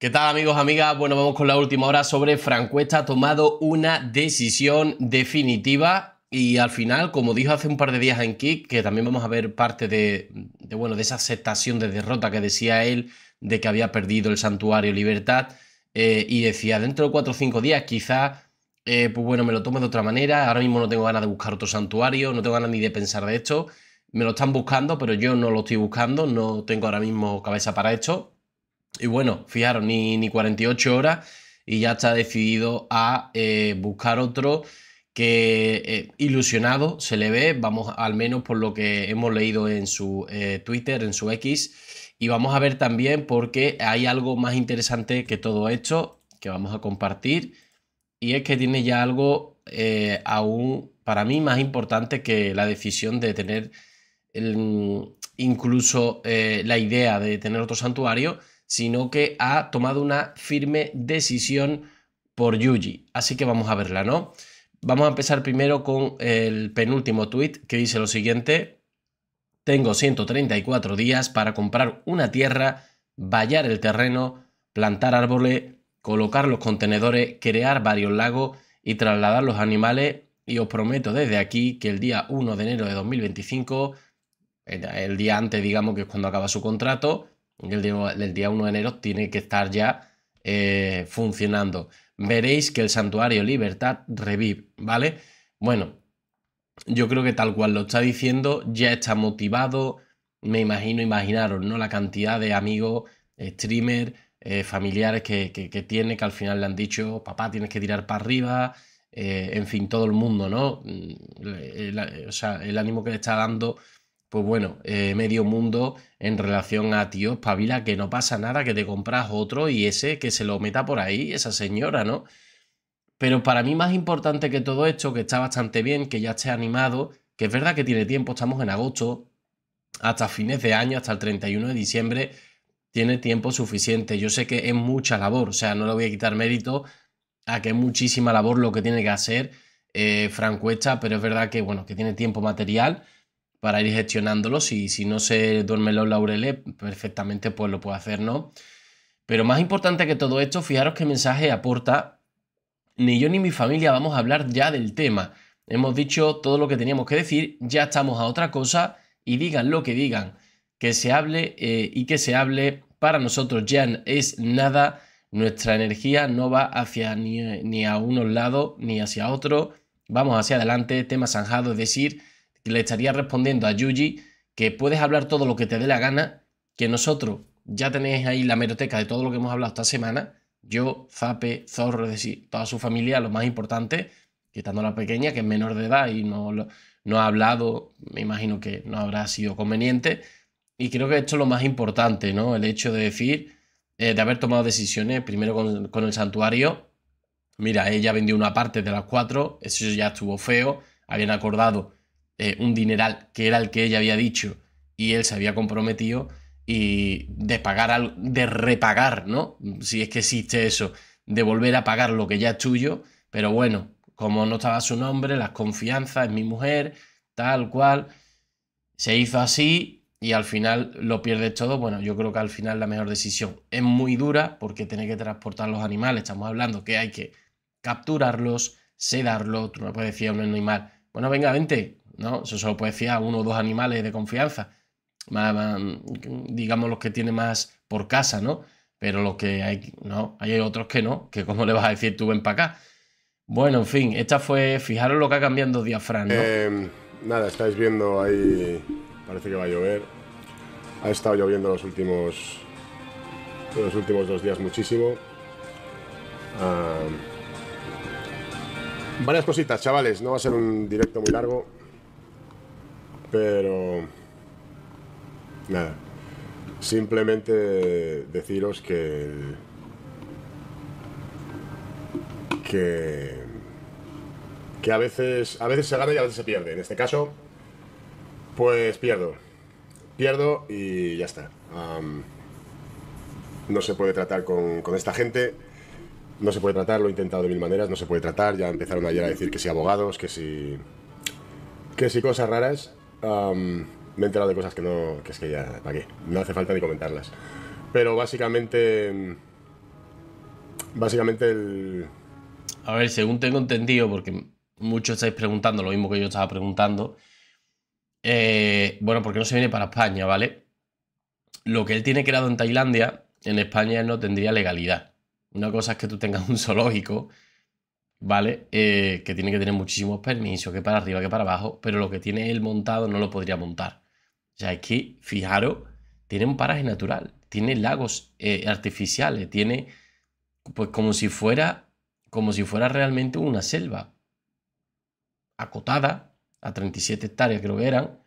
¿Qué tal amigos, amigas? Bueno, vamos con la última hora sobre Francuesta. Ha tomado una decisión definitiva y al final, como dijo hace un par de días en Kick, que también vamos a ver parte de, bueno, de esa aceptación de derrota que decía él de que había perdido el santuario Libertad eh, y decía, dentro de cuatro o cinco días quizás, eh, pues bueno, me lo tome de otra manera, ahora mismo no tengo ganas de buscar otro santuario, no tengo ganas ni de pensar de esto, me lo están buscando, pero yo no lo estoy buscando, no tengo ahora mismo cabeza para esto y bueno, fijaros, ni, 48 horas y ya está decidido a eh, buscar otro que eh, ilusionado se le ve, vamos al menos por lo que hemos leído en su eh, Twitter, en su X, y vamos a ver también porque hay algo más interesante que todo esto que vamos a compartir, y es que tiene ya algo aún para mí más importante que la decisión de tener incluso la idea de tener otro santuario, sino que ha tomado una firme decisión por Yuji. Así que vamos a verla, ¿no? Vamos a empezar primero con el penúltimo tweet que dice lo siguiente. Tengo 134 días para comprar una tierra, vallar el terreno, plantar árboles, colocar los contenedores, crear varios lagos y trasladar los animales y os prometo desde aquí que el día 1 de enero de 2025, el día antes digamos que es cuando acaba su contrato, el día, 1 de enero tiene que estar ya eh, funcionando. Veréis que el santuario Libertad revive, ¿vale? Bueno, yo creo que tal cual lo está diciendo, ya está motivado. Me imagino, imaginaros, ¿no? La cantidad de amigos, eh, streamers, eh, familiares que, tiene, que al final le han dicho, papá, tienes que tirar para arriba. en fin, todo el mundo, ¿no? Mm, o sea, el ánimo que le está dando pues bueno, eh, medio mundo en relación a tío, espabila, que no pasa nada, que te compras otro y ese que se lo meta por ahí, esa señora, ¿no? Pero para mí más importante que todo esto, que está bastante bien, que ya esté animado, que es verdad que tiene tiempo, estamos en agosto, hasta fines de año, hasta el 31 de diciembre, tiene tiempo suficiente. Yo sé que es mucha labor, o sea, no le voy a quitar mérito a que es muchísima labor lo que tiene que hacer eh, Francuesta, pero es verdad que, bueno, que tiene tiempo material para ir gestionándolo. Si, si no se duerme los laureles, perfectamente pues lo puedo hacer, ¿no? Pero más importante que todo esto, fijaros qué mensaje aporta. Ni yo ni mi familia vamos a hablar ya del tema. Hemos dicho todo lo que teníamos que decir, ya estamos a otra cosa y digan lo que digan. Que se hable eh, y que se hable para nosotros ya es nada. Nuestra energía no va hacia ni, a unos lados ni hacia otro Vamos hacia adelante, tema zanjado, es decir, le estaría respondiendo a Yuji que puedes hablar todo lo que te dé la gana, que nosotros ya tenéis ahí la meroteca de todo lo que hemos hablado esta semana. Yo, Zape, Zorro, es decir, toda su familia, lo más importante, quitando estando la pequeña, que es menor de edad y no, no ha hablado, me imagino que no habrá sido conveniente. Y creo que esto es lo más importante, ¿no? El hecho de decir, eh, de haber tomado decisiones, primero con, con el santuario. Mira, ella vendió una parte de las cuatro, eso ya estuvo feo, habían acordado eh, un dineral que era el que ella había dicho y él se había comprometido y de pagar al de repagar, ¿no? Si es que existe eso, de volver a pagar lo que ya es tuyo, pero bueno, como no estaba su nombre, las confianzas, en mi mujer, tal cual, se hizo así y al final lo pierdes todo. Bueno, yo creo que al final la mejor decisión es muy dura porque tiene que transportar los animales, estamos hablando que hay que capturarlos, sedarlos, tú no puedes decir a un animal, bueno, venga, vente, ¿no? Eso solo puede fiar uno o dos animales de confianza, digamos los que tiene más por casa, ¿no? Pero los que hay, no, hay otros que no, que como le vas a decir tú ven para acá. Bueno, en fin, esta fue, fijaros lo que ha cambiado El em, nada, estáis viendo ahí, parece que va a llover. Ha estado lloviendo los últimos, los últimos dos días muchísimo. varias cositas, chavales, no va a ser un directo muy largo. Pero nada, simplemente deciros que que que a veces a veces se gana y a veces se pierde. En este caso, pues pierdo, pierdo y ya está. no se puede tratar con, con esta gente. No se puede tratar, lo he intentado de mil maneras, no se puede tratar. Ya empezaron ayer a decir que si abogados, que si. que si cosas raras me he enterado de cosas que no. que es que ya. ¿Para qué? No hace falta ni comentarlas. Pero básicamente. Básicamente el. A ver, según tengo entendido, porque muchos estáis preguntando lo mismo que yo estaba preguntando. Eh, bueno, porque no se viene para España, ¿vale? Lo que él tiene creado en Tailandia, en España no tendría legalidad. Una cosa es que tú tengas un zoológico ¿vale? Eh, que tiene que tener muchísimos permisos, que para arriba, que para abajo, pero lo que tiene él montado no lo podría montar. ya sea, es que, fijaros, tiene un paraje natural, tiene lagos eh, artificiales, tiene, pues como si fuera, como si fuera realmente una selva acotada a 37 hectáreas creo que eran,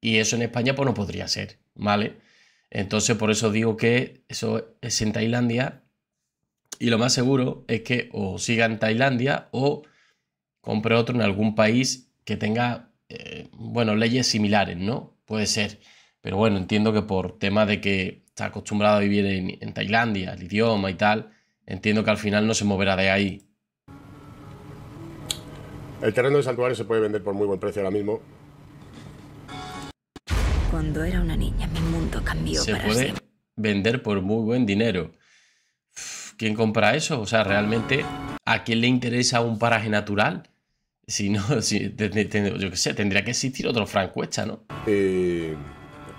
y eso en España pues no podría ser, ¿vale? Entonces por eso digo que eso es en Tailandia y lo más seguro es que o siga en Tailandia o compre otro en algún país que tenga, eh, bueno, leyes similares, ¿no? Puede ser. Pero bueno, entiendo que por tema de que está acostumbrado a vivir en, Tailandia, el idioma y tal, entiendo que al final no se moverá de ahí. El terreno de santuario se puede vender por muy buen precio ahora mismo. Cuando era una niña, mi mundo cambió. Se puede vender por muy buen dinero. ¿quién compra eso? O sea, realmente, ¿a quién le interesa un paraje natural? Si no, yo qué sé, tendría que existir otro francuesta, ¿no? Eh,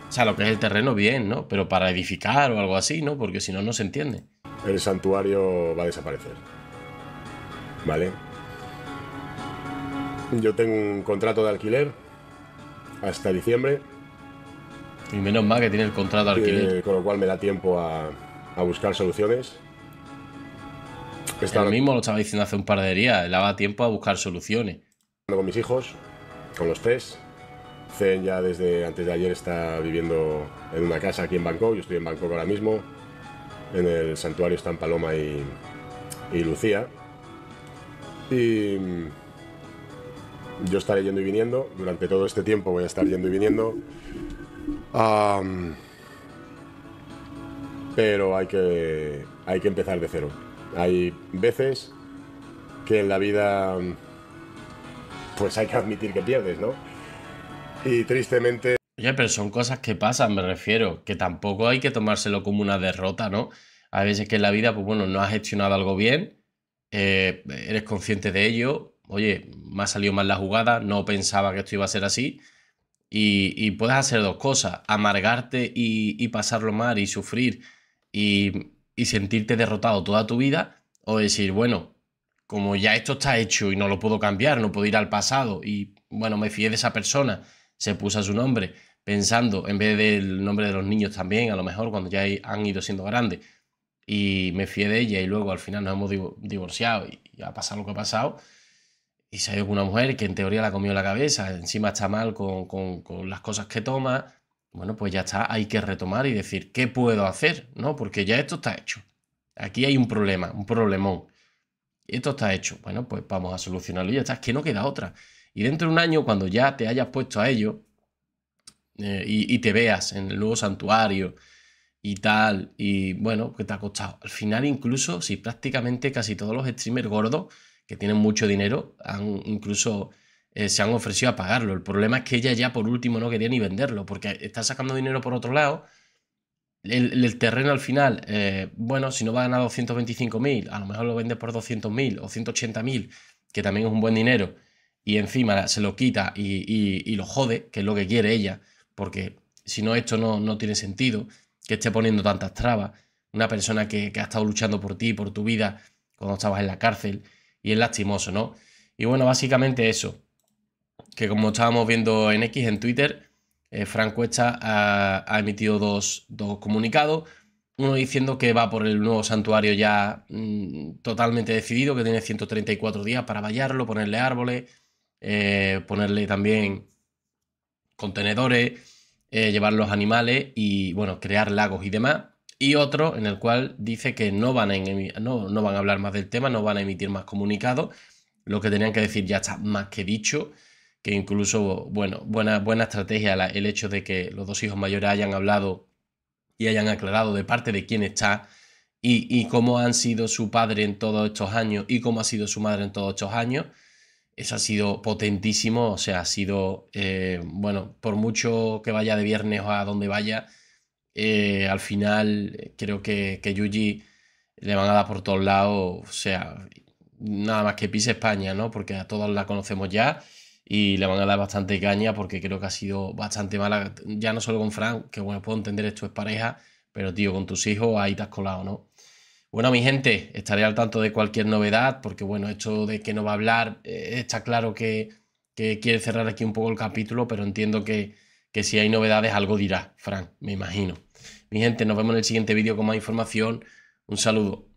o sea, lo que es el terreno, bien, ¿no? Pero para edificar o algo así, ¿no? Porque si no, no se entiende. El santuario va a desaparecer. ¿Vale? Yo tengo un contrato de alquiler hasta diciembre. Y menos mal que tiene el contrato de alquiler. Eh, con lo cual me da tiempo a buscar soluciones. Está mismo lo estaba diciendo hace un par de días. Él daba tiempo a buscar soluciones. Con mis hijos, con los tres. Zen ya desde antes de ayer está viviendo en una casa aquí en Bangkok. Yo estoy en Bangkok ahora mismo. En el santuario están Paloma y, Lucía. Y mm, yo estaré yendo y viniendo. Durante todo este tiempo voy a estar yendo y viniendo. pero hay que, hay que empezar de cero. Hay veces que en la vida pues hay que admitir que pierdes, ¿no? Y tristemente... Oye, pero son cosas que pasan, me refiero, que tampoco hay que tomárselo como una derrota, ¿no? a veces que en la vida, pues bueno, no has gestionado algo bien, eh, eres consciente de ello, oye, me ha salido mal la jugada, no pensaba que esto iba a ser así, y, puedes hacer dos cosas, amargarte y pasarlo mal y sufrir y y sentirte derrotado toda tu vida o decir, bueno, como ya esto está hecho y no lo puedo cambiar, no puedo ir al pasado y bueno, me fié de esa persona, se puso a su nombre, pensando en vez del nombre de los niños también, a lo mejor cuando ya han ido siendo grandes, y me fié de ella y luego al final nos hemos divorciado y ha pasado lo que ha pasado. Y se ha ido con una mujer que en teoría la comió la cabeza, encima está mal con, con las cosas que toma, bueno, pues ya está, hay que retomar y decir, ¿qué puedo hacer? ¿No? Porque ya esto está hecho. Aquí hay un problema, un problemón. Esto está hecho. Bueno, pues vamos a solucionarlo y ya está. Es que no queda otra. Y dentro de un año, cuando ya te hayas puesto a ello eh, y, te veas en el nuevo santuario y tal, y bueno, que pues te ha costado. Al final, incluso si prácticamente casi todos los streamers gordos que tienen mucho dinero han incluso eh, se han ofrecido a pagarlo. El problema es que ella ya por último no quería ni venderlo porque está sacando dinero por otro lado. El, terreno al final, eh, bueno, si no va a ganar 225.000, a lo mejor lo vende por 200.000 o 180.000, que también es un buen dinero, y encima se lo quita y, lo jode, que es lo que quiere ella, porque si no, esto no, tiene sentido, que esté poniendo tantas trabas. Una persona que, que ha estado luchando por ti, por tu vida, cuando estabas en la cárcel, y es lastimoso, ¿no? Y bueno, básicamente eso que como estábamos viendo en X, en Twitter, eh, Frank Cuesta ha, emitido dos, comunicados. Uno diciendo que va por el nuevo santuario ya mm, totalmente decidido, que tiene 134 días para vallarlo, ponerle árboles, eh, ponerle también contenedores, eh, llevar los animales y, bueno, crear lagos y demás. Y otro en el cual dice que no van a, no, no van a hablar más del tema, no van a emitir más comunicados. Lo que tenían que decir ya está más que dicho que incluso, bueno, buena, buena estrategia el hecho de que los dos hijos mayores hayan hablado y hayan aclarado de parte de quién está y, cómo han sido su padre en todos estos años y cómo ha sido su madre en todos estos años. Eso ha sido potentísimo, o sea, ha sido, eh, bueno, por mucho que vaya de viernes o a donde vaya, eh, al final eh, creo que, que Yuji le van a dar por todos lados, o sea, nada más que pise España, ¿no? Porque a todos la conocemos ya y le van a dar bastante caña porque creo que ha sido bastante mala, ya no solo con Frank, que bueno, puedo entender esto es pareja, pero tío, con tus hijos ahí te has colado, ¿no? Bueno, mi gente, estaré al tanto de cualquier novedad, porque bueno, esto de que no va a hablar, eh, está claro que, quiere cerrar aquí un poco el capítulo, pero entiendo que, que si hay novedades algo dirá, Frank, me imagino. Mi gente, nos vemos en el siguiente vídeo con más información. Un saludo.